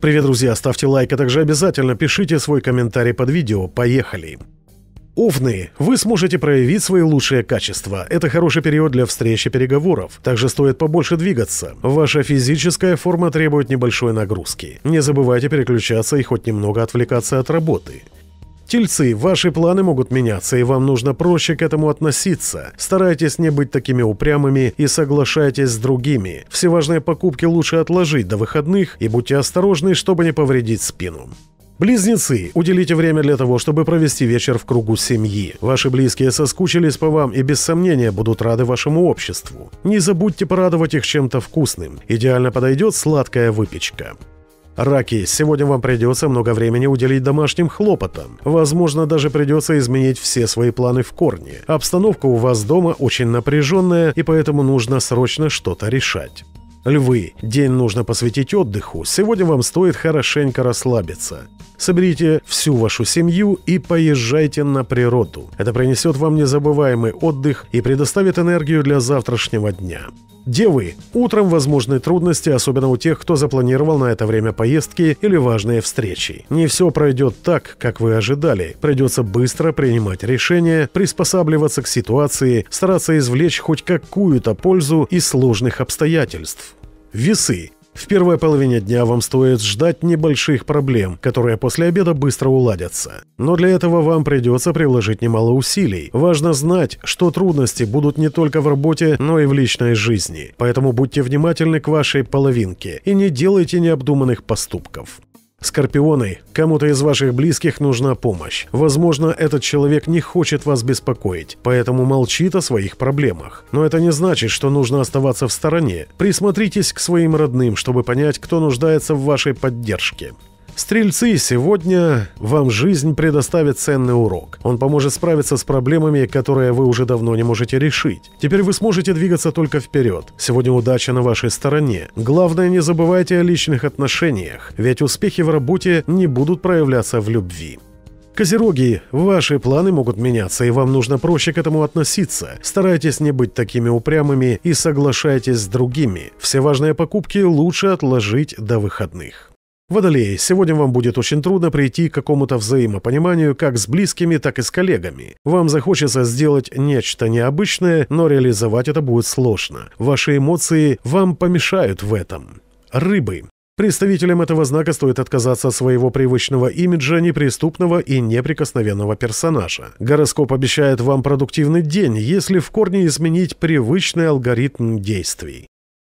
Привет, друзья! Ставьте лайк, а также обязательно пишите свой комментарий под видео. Поехали! Овны, вы сможете проявить свои лучшие качества. Это хороший период для встречи переговоров. Также стоит побольше двигаться. Ваша физическая форма требует небольшой нагрузки. Не забывайте переключаться и хоть немного отвлекаться от работы. Тельцы, ваши планы могут меняться, и вам нужно проще к этому относиться. Старайтесь не быть такими упрямыми и соглашайтесь с другими. Все важные покупки лучше отложить до выходных и будьте осторожны, чтобы не повредить спину. Близнецы, уделите время для того, чтобы провести вечер в кругу семьи. Ваши близкие соскучились по вам и без сомнения будут рады вашему обществу. Не забудьте порадовать их чем-то вкусным. Идеально подойдет сладкая выпечка. Раки, сегодня вам придется много времени уделить домашним хлопотам. Возможно, даже придется изменить все свои планы в корне. Обстановка у вас дома очень напряженная, и поэтому нужно срочно что-то решать. Львы, день нужно посвятить отдыху, сегодня вам стоит хорошенько расслабиться. Соберите всю вашу семью и поезжайте на природу. Это принесет вам незабываемый отдых и предоставит энергию для завтрашнего дня. Девы. Утром возможны трудности, особенно у тех, кто запланировал на это время поездки или важные встречи. Не все пройдет так, как вы ожидали. Придется быстро принимать решения, приспосабливаться к ситуации, стараться извлечь хоть какую-то пользу из сложных обстоятельств. Весы. В первой половине дня вам стоит ждать небольших проблем, которые после обеда быстро уладятся. Но для этого вам придется приложить немало усилий. Важно знать, что трудности будут не только в работе, но и в личной жизни. Поэтому будьте внимательны к вашей половинке и не делайте необдуманных поступков. «Скорпионы, кому-то из ваших близких нужна помощь. Возможно, этот человек не хочет вас беспокоить, поэтому молчит о своих проблемах. Но это не значит, что нужно оставаться в стороне. Присмотритесь к своим родным, чтобы понять, кто нуждается в вашей поддержке. Стрельцы, сегодня вам жизнь предоставит ценный урок. Он поможет справиться с проблемами, которые вы уже давно не можете решить. Теперь вы сможете двигаться только вперед. Сегодня удача на вашей стороне. Главное, не забывайте о личных отношениях, ведь успехи в работе не будут проявляться в любви. Козероги, ваши планы могут меняться, и вам нужно проще к этому относиться. Старайтесь не быть такими упрямыми и соглашайтесь с другими. Все важные покупки лучше отложить до выходных. Водолеи, сегодня вам будет очень трудно прийти к какому-то взаимопониманию как с близкими, так и с коллегами. Вам захочется сделать нечто необычное, но реализовать это будет сложно. Ваши эмоции вам помешают в этом. Рыбы. Представителям этого знака стоит отказаться от своего привычного имиджа неприступного и неприкосновенного персонажа. Гороскоп обещает вам продуктивный день, если в корне изменить привычный алгоритм действий.